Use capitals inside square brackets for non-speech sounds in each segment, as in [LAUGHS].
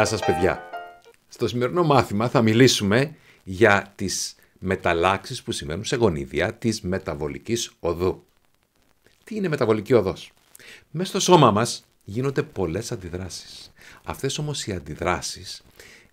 Γεια σας παιδιά. Στο σημερινό μάθημα θα μιλήσουμε για τις μεταλλάξεις που συμβαίνουν σε γονίδια της μεταβολικής οδού. Τι είναι μεταβολική οδός? Μέσα στο σώμα μας γίνονται πολλές αντιδράσεις. Αυτές όμως οι αντιδράσεις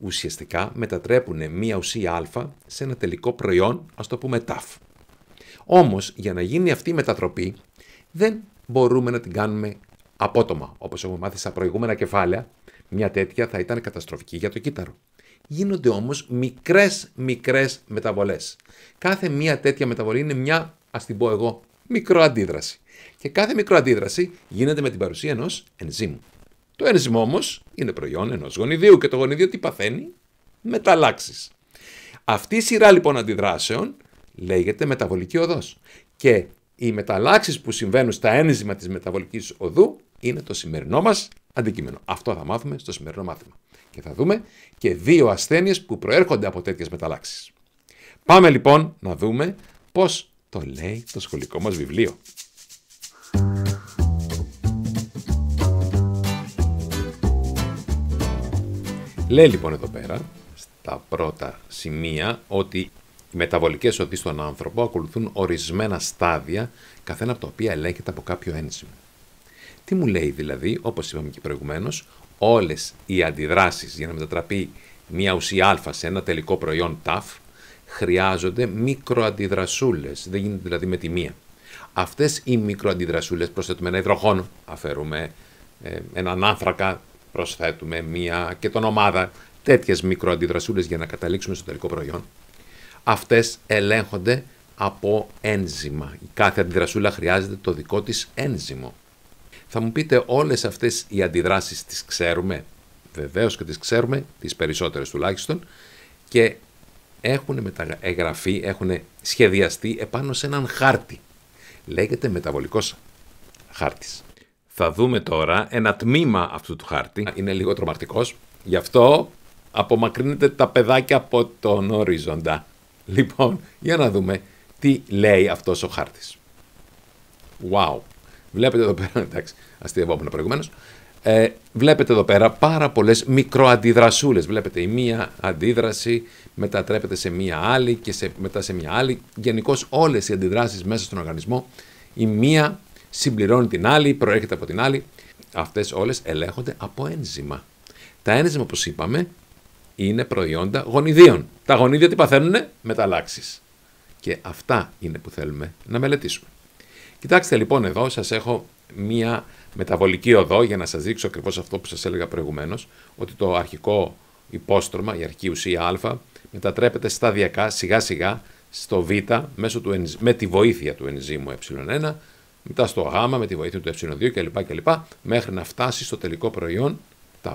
ουσιαστικά μετατρέπουν μία ουσία α σε ένα τελικό προϊόν, ας το πούμε ταφ. Όμως για να γίνει αυτή η μετατροπή δεν μπορούμε να την κάνουμε απότομα, όπως έχουμε μάθει στα προηγούμενα κεφάλαια, μια τέτοια θα ήταν καταστροφική για το κύτταρο. Γίνονται όμως μικρές μικρές μεταβολές. Κάθε μία τέτοια μεταβολή είναι μια, ας την πω εγώ, μικροαντίδραση. Και κάθε μικροαντίδραση γίνεται με την παρουσία ενός ενζύμου. Το ένζυμο όμως είναι προϊόν ενός γονιδίου και το γονιδίο τι παθαίνει, μεταλλάξεις. Αυτή η σειρά λοιπόν αντιδράσεων λέγεται μεταβολική οδός. Και οι μεταλλάξεις που συμβαίνουν στα ένζημα της μεταβολικής οδού είναι το σημερινό μας αντικείμενο. Αυτό θα μάθουμε στο σημερινό μάθημα. Και θα δούμε και δύο ασθένειες που προέρχονται από τέτοιες μεταλλάξεις. Πάμε λοιπόν να δούμε πώς το λέει το σχολικό μας βιβλίο. Λέει λοιπόν εδώ πέρα, στα πρώτα σημεία, ότι οι μεταβολικές οδοί στον άνθρωπο ακολουθούν ορισμένα στάδια, καθένα από τα οποία ελέγχεται από κάποιο ένζυμο. Τι μου λέει δηλαδή, όπως είπαμε και προηγουμένως, όλες οι αντιδράσεις για να μετατραπεί μια ουσία Α σε ένα τελικό προϊόν ΤΑΦ χρειάζονται μικροαντιδρασούλες. Δεν γίνεται δηλαδή με τη μία. Αυτές οι μικροαντιδρασούλες προσθέτουμε ένα υδροχόνο, αφαιρούμε ε, έναν άνθρακα, προσθέτουμε μία και τον ομάδα. Τέτοιες μικροαντιδρασούλες για να καταλήξουμε στο τελικό προϊόν. Αυτές ελέγχονται από ένζημα. Η κάθε αντιδρασούλα χρειάζεται το δικό της ένζυμο. Θα μου πείτε όλες αυτές οι αντιδράσεις τις ξέρουμε, Βεβαίως και τις ξέρουμε, τις περισσότερες τουλάχιστον, και έχουν μεταγραφεί, έχουν σχεδιαστεί επάνω σε έναν χάρτη. Λέγεται μεταβολικός χάρτης. Θα δούμε τώρα ένα τμήμα αυτού του χάρτη. Είναι λίγο τρομακτικός, γι' αυτό απομακρύνεται τα παιδάκια από τον ορίζοντα. Λοιπόν, για να δούμε τι λέει αυτός ο χάρτης. Wow. Βλέπετε εδώ πέρα, εντάξει, αστείευόμουν προηγουμένως. Ε, βλέπετε εδώ πέρα πάρα πολλές μικροαντιδρασούλες. Βλέπετε η μία αντίδραση μετατρέπεται σε μία άλλη και σε, μετά σε μία άλλη. Γενικώς όλες οι αντιδράσεις μέσα στον οργανισμό, η μία συμπληρώνει την άλλη, προέρχεται από την άλλη. Αυτές όλες ελέγχονται από ένζημα. Τα ένζημα, όπως είπαμε, είναι προϊόντα γονιδίων. Τα γονίδια τι παθαίνουν, μεταλλάξεις. Και αυτά είναι που θέλουμε να μελετήσουμε. Κοιτάξτε λοιπόν εδώ σας έχω μία μεταβολική οδό για να σας δείξω ακριβώς αυτό που σας έλεγα προηγουμένως, ότι το αρχικό υπόστρωμα, η αρχική ουσία α, μετατρέπεται σταδιακά, σιγά σιγά, στο β μέσω του, με τη βοήθεια του ενζήμου ε1, μετά στο γ με τη βοήθεια του ε2 κλπ, κλπ. μέχρι να φτάσει στο τελικό προϊόν τ.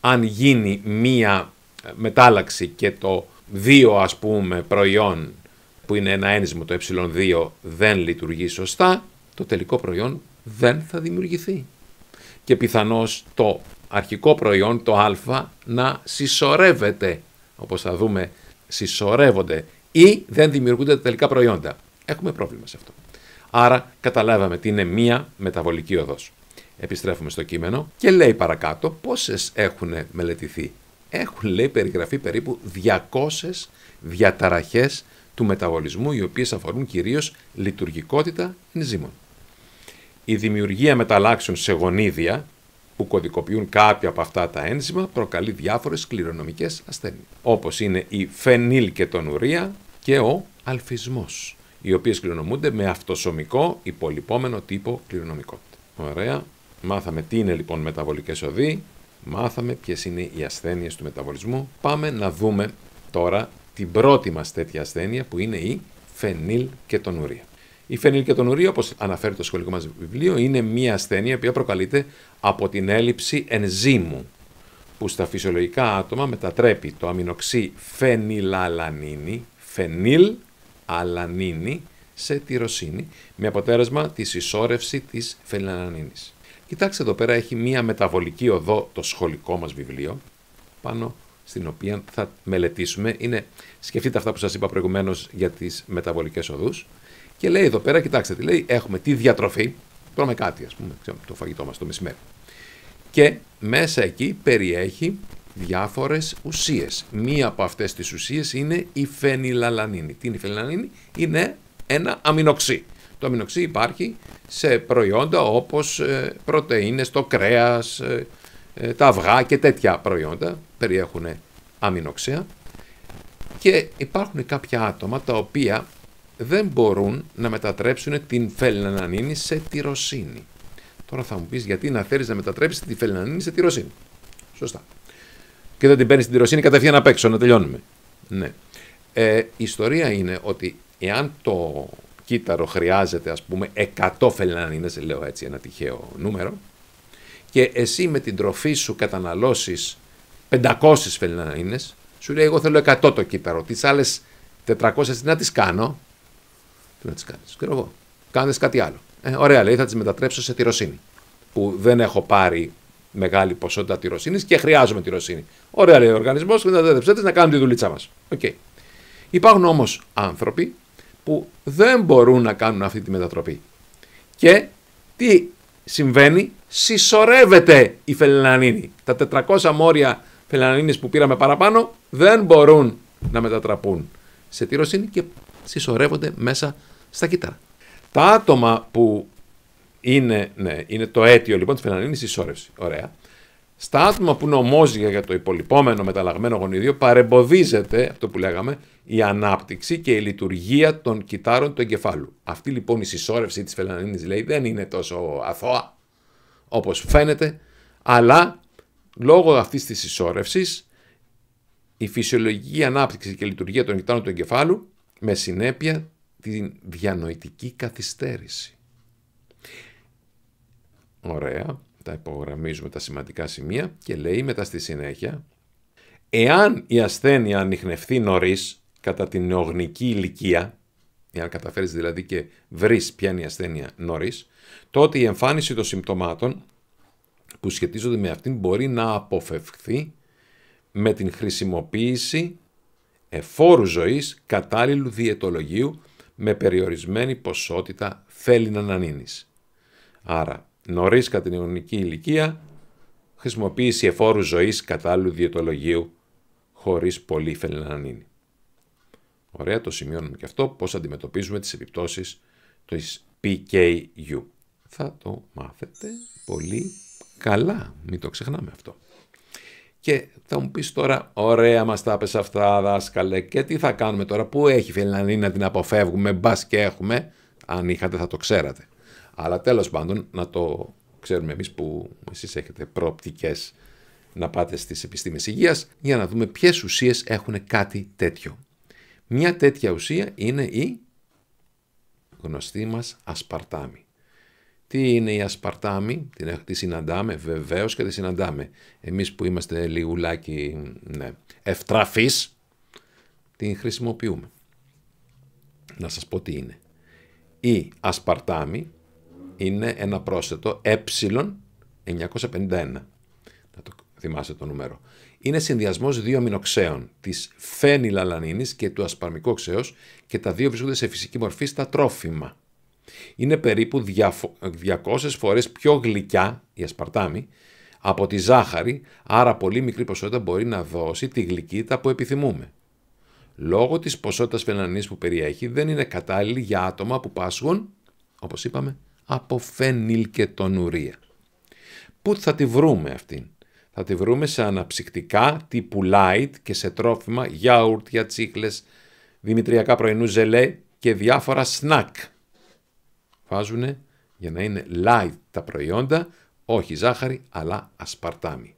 Αν γίνει μία ε, μετάλλαξη και το δύο ας πούμε προϊόν που είναι ένα ένισμο το ε2 δεν λειτουργεί σωστά, το τελικό προϊόν δεν θα δημιουργηθεί. Και πιθανώς το αρχικό προϊόν, το α, να συσσωρεύεται, όπως θα δούμε, συσσωρεύονται ή δεν δημιουργούνται τα τελικά προϊόντα. Έχουμε πρόβλημα σε αυτό. Άρα καταλάβαμε ότι είναι μία μεταβολική οδός. Επιστρέφουμε στο κείμενο και λέει παρακάτω πόσες έχουν μελετηθεί. Έχουν λέει περιγραφεί περίπου 200 διαταραχές του μεταβολισμού, οι οποίες αφορούν κυρίως λειτουργικότητα ενζήμων. Η δημιουργία μεταλλάξεων σε γονίδια που κωδικοποιούν κάποια από αυτά τα ένζημα προκαλεί διάφορες κληρονομικές ασθένειες, όπως είναι η φενίλκετονουρία και ο αλφισμός, οι οποίες κληρονομούνται με αυτοσωμικό υπολοιπόμενο τύπο κληρονομικότητα. Ωραία. Μάθαμε τι είναι λοιπόν μεταβολικές οδοί, μάθαμε ποιες είναι οι ασθένειες του μεταβολισμού. Πάμε να δούμε τώρα την πρώτη μας τέτοια ασθένεια που είναι η φενίλ και τον ουρία. Η φενίλ και τον ουρία, όπως αναφέρει το σχολικό μας βιβλίο, είναι μια ασθένεια που προκαλείται από την έλλειψη ενζήμου που στα φυσιολογικά άτομα μετατρέπει το αμινοξύ φενιλαλανίνη, φενίλ αλανίνη, σε τυροσύνη, με αποτέλεσμα τη συσσόρευση της φενιλαλανίνης. Κοιτάξτε εδώ πέρα, έχει μία μεταβολική οδό το σχολικό μας βιβλίο, πάνω στην οποία θα μελετήσουμε. Είναι, σκεφτείτε αυτά που σας είπα προηγουμένως για τις μεταβολικές οδούς. Και λέει εδώ πέρα, κοιτάξτε, λέει, έχουμε τη διατροφή, τρώμε κάτι ας πούμε, το φαγητό μας το μεσημέρι. Και μέσα εκεί περιέχει διάφορες ουσίες. Μία από αυτές τις ουσίες είναι η φενιλαλανίνη. Τι είναι η φενιλαλανίνη? Είναι ένα αμινοξύ. Το αμινοξύ υπάρχει σε προϊόντα όπως ε, πρωτεΐνες, το κρέας, ε, ε, τα αυγά και τέτοια προϊόντα περιέχουν αμινοξέα και υπάρχουν κάποια άτομα τα οποία δεν μπορούν να μετατρέψουν την φελνανίνη σε τυροσίνη. Τώρα θα μου πεις γιατί να θέλεις να μετατρέψεις τη φελνανίνη σε τυροσίνη; Σωστά. Και δεν την παίρνεις την τυροσίνη κατευθείαν απ' έξω, να τελειώνουμε. Ναι. Ε, η ιστορία είναι ότι εάν το κύτταρο χρειάζεται ας πούμε 100 φελνανίνες, λέω έτσι ένα τυχαίο νούμερο, και εσύ με την τροφή σου καταναλώσεις 500 είναι, σου λέει: Εγώ θέλω 100 το κύπερο, Τις άλλες 400 τι να τις κάνω. Τι να τις κάνεις, ξέρω εγώ. Κάνε κάτι άλλο. Ε, ωραία, λέει: Θα τις μετατρέψω σε τυροσύνη. Που δεν έχω πάρει μεγάλη ποσότητα τυροσύνης και χρειάζομαι τυροσύνη. Ωραία, λέει ο οργανισμός, μετατρέψτε να κάνουν τη δουλειά μα. Okay. Υπάρχουν όμως άνθρωποι που δεν μπορούν να κάνουν αυτή τη μετατροπή. Και τι συμβαίνει, συσσωρεύεται η φελάνίνη Τα 400 μόρια φελανίνης που πήραμε παραπάνω δεν μπορούν να μετατραπούν σε τυροσύνη και συσσωρεύονται μέσα στα κύτταρα. Τα άτομα που είναι, ναι, είναι το αίτιο λοιπόν της φελανίνης συσσόρευση. Ωραία στα άτομα που είναι ομόζυγα για το υπολοιπόμενο μεταλλαγμένο γονιδίο παρεμποδίζεται, αυτό που λέγαμε, η ανάπτυξη και η λειτουργία των κυτάρων του εγκεφάλου. Αυτή λοιπόν η συσσόρευση της φελανίνης λέει δεν είναι τόσο αθώα όπως φαίνεται, αλλά λόγω αυτής της συσσόρευσης η φυσιολογική ανάπτυξη και λειτουργία των κυτάρων του εγκεφάλου με συνέπεια την διανοητική καθυστέρηση. Ωραία τα υπογραμμίζουμε τα σημαντικά σημεία και λέει μετά στη συνέχεια εάν η ασθένεια ανοιχνευτεί νωρίς κατά την νεογνική ηλικία εάν καταφέρεις δηλαδή και βρεις ποια είναι η ασθένεια νωρίς, τότε η εμφάνιση των συμπτωμάτων που σχετίζονται με αυτήν μπορεί να αποφευχθεί με την χρησιμοποίηση εφόρου ζωής κατάλληλου διαιτολογίου με περιορισμένη ποσότητα θέλει να Άρα νωρίς κατά την Ιονική ηλικία, χρησιμοποίηση εφόρους ζωής κατάλληλου διαιτολογίου, χωρίς πολύ φελενανίνη. Ωραία, το σημειώνουμε και αυτό, πώς αντιμετωπίζουμε τις επιπτώσεις της PKU. Θα το μάθετε πολύ καλά, μην το ξεχνάμε αυτό. Και θα μου πεις τώρα, ωραία μας τα πες αυτά δάσκαλε, και τι θα κάνουμε τώρα, πού έχει φελανή να την αποφεύγουμε, μπας και έχουμε, αν είχατε θα το ξέρατε. Αλλά τέλος πάντων να το ξέρουμε εμείς που εσείς έχετε προοπτικές να πάτε στις επιστήμες υγείας για να δούμε ποιες ουσίες έχουν κάτι τέτοιο. Μια τέτοια ουσία είναι η γνωστή μας ασπαρτάμι. Τι είναι η ασπαρτάμι, την, τη συναντάμε βεβαίως και τη συναντάμε. Εμείς που είμαστε λιγουλάκι ναι, ευτραφείς, την χρησιμοποιούμε. Να σας πω τι είναι. Η ασπαρτάμι είναι ένα πρόσθετο ε951. Να το θυμάστε το νούμερο. Είναι συνδυασμός δύο αμινοξέων, της φένιλαλανίνη και του ασπαρμικόξεω και τα δύο βρίσκονται σε φυσική μορφή στα τρόφιμα. Είναι περίπου 200 φορές πιο γλυκιά η ασπαρτάμη από τη ζάχαρη, άρα πολύ μικρή ποσότητα μπορεί να δώσει τη γλυκύτητα που επιθυμούμε. Λόγω της ποσότητας φαινανής που περιέχει δεν είναι κατάλληλη για άτομα που πάσχουν, όπως είπαμε, από φένιλ και τον Πού θα τη βρούμε αυτήν. Θα τη βρούμε σε αναψυκτικά τύπου light και σε τρόφιμα, γιάουρτια, τσίχλες, δημητριακά πρωινού ζελέ και διάφορα snack. Φάζουνε για να είναι light τα προϊόντα, όχι ζάχαρη αλλά ασπαρτάμι.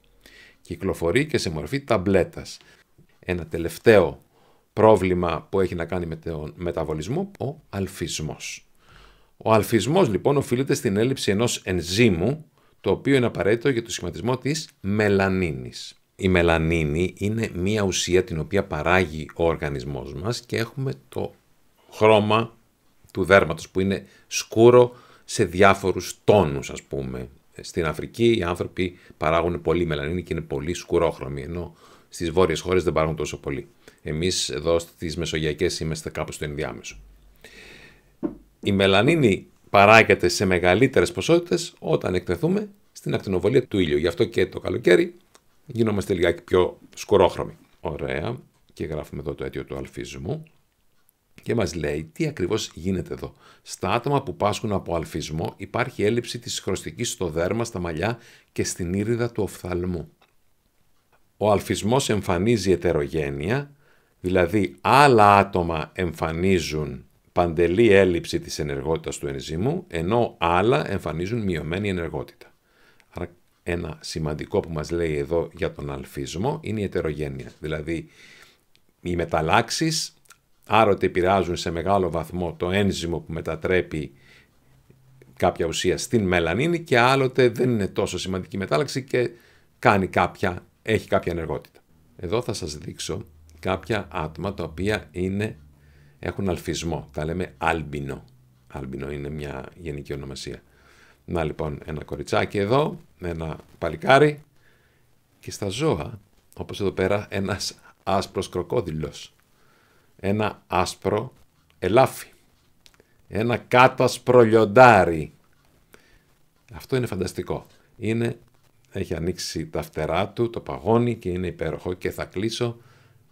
Κυκλοφορεί και σε μορφή ταμπλέτας. Ένα τελευταίο πρόβλημα που έχει να κάνει με τον μεταβολισμό, ο αλφισμός. Ο αλφισμός λοιπόν οφείλεται στην έλλειψη ενός ενζήμου, το οποίο είναι απαραίτητο για το σχηματισμό της μελανίνης. Η μελανίνη είναι μία ουσία την οποία παράγει ο οργανισμός μας και έχουμε το χρώμα του δέρματος που είναι σκούρο σε διάφορους τόνους ας πούμε. Στην Αφρική οι άνθρωποι παράγουν πολύ μελανίνη και είναι πολύ σκουρόχρωμοι ενώ στις βόρειες χώρες δεν παράγουν τόσο πολύ. Εμείς εδώ στις Μεσογειακές είμαστε κάπου στο ενδιάμεσο. Η μελανίνη παράγεται σε μεγαλύτερες ποσότητες όταν εκτεθούμε στην ακτινοβολία του ήλιου. Γι' αυτό και το καλοκαίρι γινόμαστε λιγάκι πιο σκορόχρωμοι. Ωραία. Και γράφουμε εδώ το αίτιο του αλφισμού. Και μας λέει τι ακριβώς γίνεται εδώ. Στα άτομα που πάσχουν από αλφισμό υπάρχει έλλειψη της χρωστικής στο δέρμα, στα μαλλιά και στην ήριδα του οφθαλμού. Ο αλφισμός εμφανίζει ετερογένεια, δηλαδή άλλα άτομα εμφανίζουν παντελή έλλειψη της ενεργότητας του ενζήμου, ενώ άλλα εμφανίζουν μειωμένη ενεργότητα. Άρα ένα σημαντικό που μας λέει εδώ για τον αλφισμό είναι η ετερογένεια. Δηλαδή οι μεταλλάξεις άρωτε επηρεάζουν σε μεγάλο βαθμό το ένζυμο που μετατρέπει κάποια ουσία στην μελανίνη και άλλοτε δεν είναι τόσο σημαντική μετάλλαξη και έχει κάποια ενεργότητα. Εδώ θα σας δείξω κάποια άτομα τα οποία είναι έχουν αλφισμό. Τα λέμε άλμπινο. Άλμπινο είναι μια γενική ονομασία. Να λοιπόν ένα κοριτσάκι εδώ, ένα παλικάρι και στα ζώα, όπως εδώ πέρα, ένας άσπρος κροκόδιλος, ένα άσπρο ελάφι, ένα κάτασπρο λιοντάρι. Αυτό είναι φανταστικό. Είναι, έχει ανοίξει τα φτερά του, το παγώνι και είναι υπέροχο και θα κλείσω.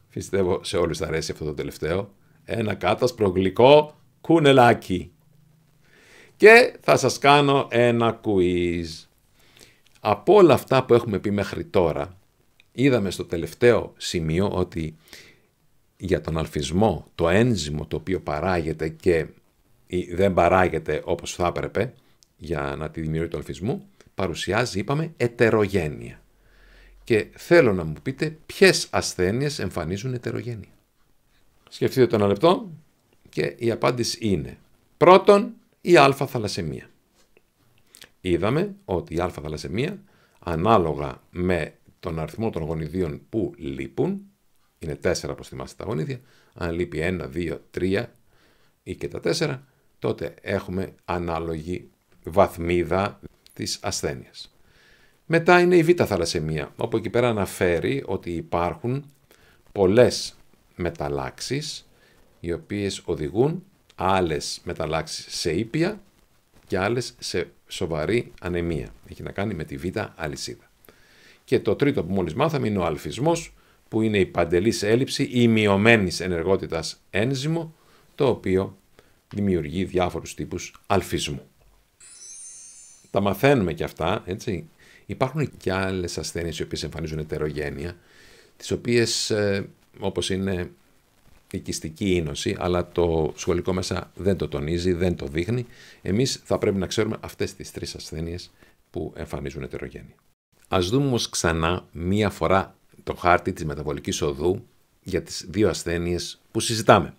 Φυστεύω σε όλους θα αρέσει αυτό το τελευταίο ένα κάτασπρο γλυκό κουνελάκι. Και θα σας κάνω ένα quiz. Από όλα αυτά που έχουμε πει μέχρι τώρα, είδαμε στο τελευταίο σημείο ότι για τον αλφισμό, το ένζυμο το οποίο παράγεται και δεν παράγεται όπως θα έπρεπε για να τη δημιουργεί του αλφισμό, παρουσιάζει, είπαμε, ετερογένεια. Και θέλω να μου πείτε ποιες ασθένειες εμφανίζουν ετερογένεια. Σκεφτείτε το ένα λεπτό και η απάντηση είναι πρώτον η άλφα θαλασσεμια Είδαμε ότι η άλφα θαλασσεμια ανάλογα με τον αριθμό των γονιδίων που λείπουν, είναι τέσσερα όπως θυμάστε τα γονίδια, αν λείπει 1, 2, 3 ή και τα τέσσερα τότε έχουμε ανάλογη βαθμίδα της ασθένειας. Μετά είναι η β' θαλασσεμία, όπου εκεί πέρα αναφέρει ότι υπάρχουν πολλές μεταλλάξεις οι οποίες οδηγούν άλλες μεταλλάξεις σε ήπια και άλλες σε σοβαρή ανεμία. Έχει να κάνει με τη β αλυσίδα. Και το τρίτο που μόλις μάθαμε είναι ο αλφισμός που είναι η παντελής έλλειψη ή μειωμένης ενεργότητας ένζυμο το οποίο δημιουργεί διάφορους τύπους αλφισμού. Τα μαθαίνουμε και αυτά, έτσι. Υπάρχουν και άλλες ασθένειες οι οποίες εμφανίζουν ετερογένεια, τις οποίες ε, όπως είναι η κυστική ίνωση, αλλά το σχολικό μέσα δεν το τονίζει, δεν το δείχνει. Εμείς θα πρέπει να ξέρουμε αυτές τις τρεις ασθένειες που εμφανίζουν ετερογένεια. Ας δούμε όμως ξανά μία φορά το χάρτη της μεταβολικής οδού για τις δύο ασθένειες που συζητάμε.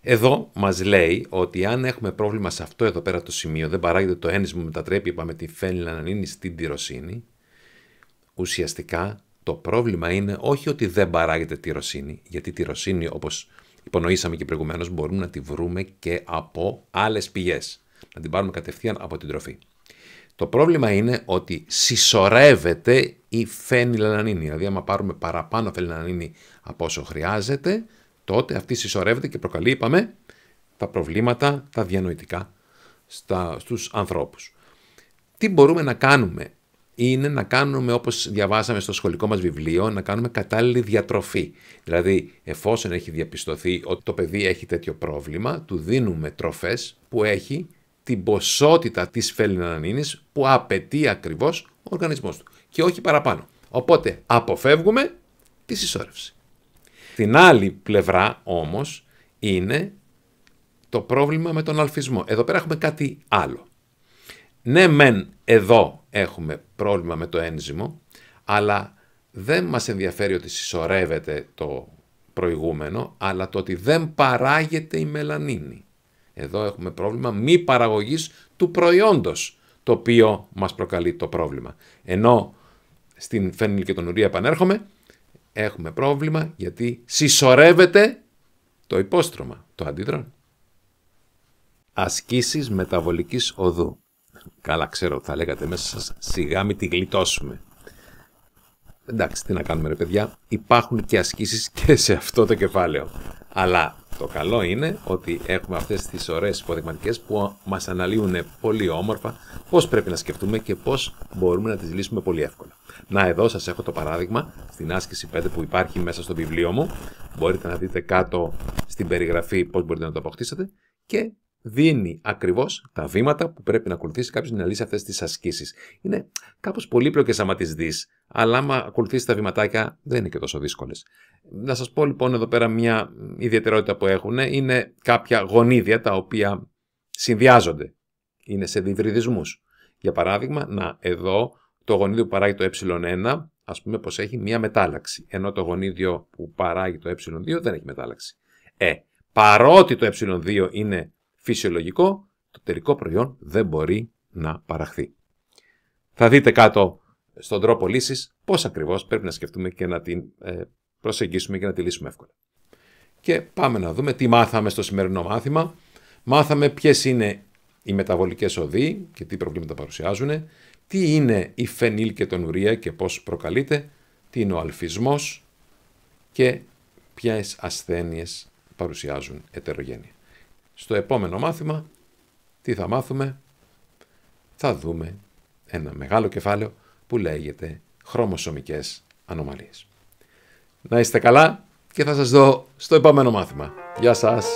Εδώ μας λέει ότι αν έχουμε πρόβλημα σε αυτό εδώ πέρα το σημείο, δεν παράγεται το ένισμο μετατρέπει, είπαμε, τη φένιλανανίνη στην τυροσύνη, ουσιαστικά το πρόβλημα είναι όχι ότι δεν παράγεται τυροσύνη, γιατί τυροσύνη, όπως υπονοήσαμε και προηγουμένως, μπορούμε να τη βρούμε και από άλλες πηγές. Να την πάρουμε κατευθείαν από την τροφή. Το πρόβλημα είναι ότι συσσωρεύεται η φενιλανίνη. Δηλαδή, άμα πάρουμε παραπάνω φενιλανίνη από όσο χρειάζεται, τότε αυτή συσσωρεύεται και προκαλεί, είπαμε, τα προβλήματα, τα διανοητικά στα, στους ανθρώπους. Τι μπορούμε να κάνουμε είναι να κάνουμε, όπως διαβάσαμε στο σχολικό μας βιβλίο, να κάνουμε κατάλληλη διατροφή. Δηλαδή, εφόσον έχει διαπιστωθεί ότι το παιδί έχει τέτοιο πρόβλημα, του δίνουμε τροφές που έχει την ποσότητα της φελινανίνης που απαιτεί ακριβώς ο οργανισμός του και όχι παραπάνω. Οπότε αποφεύγουμε τη συσσόρευση. Την άλλη πλευρά όμως είναι το πρόβλημα με τον αλφισμό. Εδώ πέρα έχουμε κάτι άλλο ναι μεν εδώ έχουμε πρόβλημα με το ένζυμο, αλλά δεν μας ενδιαφέρει ότι συσσωρεύεται το προηγούμενο, αλλά το ότι δεν παράγεται η μελανίνη. Εδώ έχουμε πρόβλημα μη παραγωγής του προϊόντος, το οποίο μας προκαλεί το πρόβλημα. Ενώ στην φένιλ και τον ουρία επανέρχομαι, έχουμε πρόβλημα γιατί συσσωρεύεται το υπόστρωμα, το αντίδρον. Ασκήσεις μεταβολικής οδού. Καλά, ξέρω, θα λέγατε μέσα σας σιγά μην τη γλιτώσουμε. Εντάξει, τι να κάνουμε ρε παιδιά, υπάρχουν και ασκήσεις [LAUGHS] και σε αυτό το κεφάλαιο. Αλλά το καλό είναι ότι έχουμε αυτές τις ωραίες υποδειγματικές που μας αναλύουν πολύ όμορφα πώς πρέπει να σκεφτούμε και πώς μπορούμε να τις λύσουμε πολύ εύκολα. Να εδώ σας έχω το παράδειγμα στην άσκηση 5 που υπάρχει μέσα στο βιβλίο μου. Μπορείτε να δείτε κάτω στην περιγραφή πώς μπορείτε να το αποκτήσετε και δίνει ακριβώς τα βήματα που πρέπει να ακολουθήσει κάποιος για να λύσει αυτές τις ασκήσεις. Είναι κάπως πολύπλοκες άμα τις δεις, αλλά άμα ακολουθήσεις τα βηματάκια δεν είναι και τόσο δύσκολες. Να σας πω λοιπόν εδώ πέρα μια ιδιαιτερότητα που έχουν ναι, είναι κάποια γονίδια τα οποία συνδυάζονται. Είναι σε διβριδισμού. Για παράδειγμα, να εδώ το γονίδιο που παράγει το ε1 ας πούμε πως έχει μία μετάλλαξη, ενώ το γονίδιο που παράγει το ε2 δεν έχει μετάλλαξη. Ε, 1 α πουμε πω εχει μια μεταλλαξη ενω το ε2 είναι φυσιολογικό, το τελικό προϊόν δεν μπορεί να παραχθεί. Θα δείτε κάτω στον τρόπο λύσης πώς ακριβώς πρέπει να σκεφτούμε και να την ε, προσεγγίσουμε και να τη λύσουμε εύκολα. Και πάμε να δούμε τι μάθαμε στο σημερινό μάθημα. Μάθαμε ποιες είναι οι μεταβολικές οδοί και τι προβλήματα παρουσιάζουν, τι είναι η φενήλ και τον ουρία και πώς προκαλείται, τι είναι ο αλφισμός και ποιες ασθένειες παρουσιάζουν ετερογένεια. Στο επόμενο μάθημα, τι θα μάθουμε, θα δούμε ένα μεγάλο κεφάλαιο που λέγεται χρωμοσωμικές ανομαλίες. Να είστε καλά και θα σας δω στο επόμενο μάθημα. Γεια σας!